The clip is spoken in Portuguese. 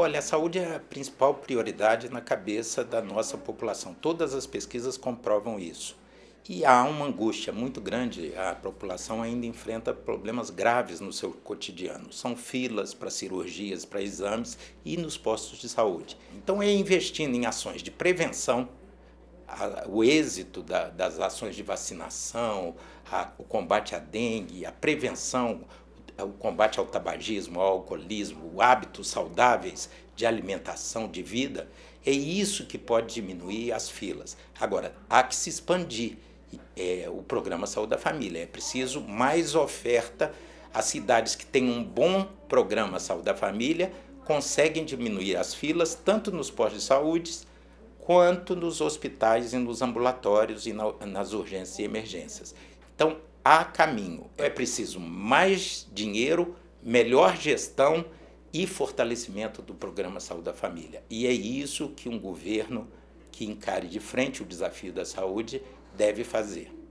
Olha, a saúde é a principal prioridade na cabeça da nossa população. Todas as pesquisas comprovam isso. E há uma angústia muito grande, a população ainda enfrenta problemas graves no seu cotidiano. São filas para cirurgias, para exames e nos postos de saúde. Então, é investindo em ações de prevenção, o êxito das ações de vacinação, o combate à dengue, a prevenção o é combate ao tabagismo, ao alcoolismo, hábitos saudáveis de alimentação, de vida, é isso que pode diminuir as filas. Agora, há que se expandir é, o programa Saúde da Família. É preciso mais oferta. As cidades que têm um bom programa Saúde da Família conseguem diminuir as filas, tanto nos postos de saúde, quanto nos hospitais e nos ambulatórios e na, nas urgências e emergências. Então, há caminho. É preciso mais dinheiro, melhor gestão e fortalecimento do programa Saúde da Família. E é isso que um governo que encare de frente o desafio da saúde deve fazer.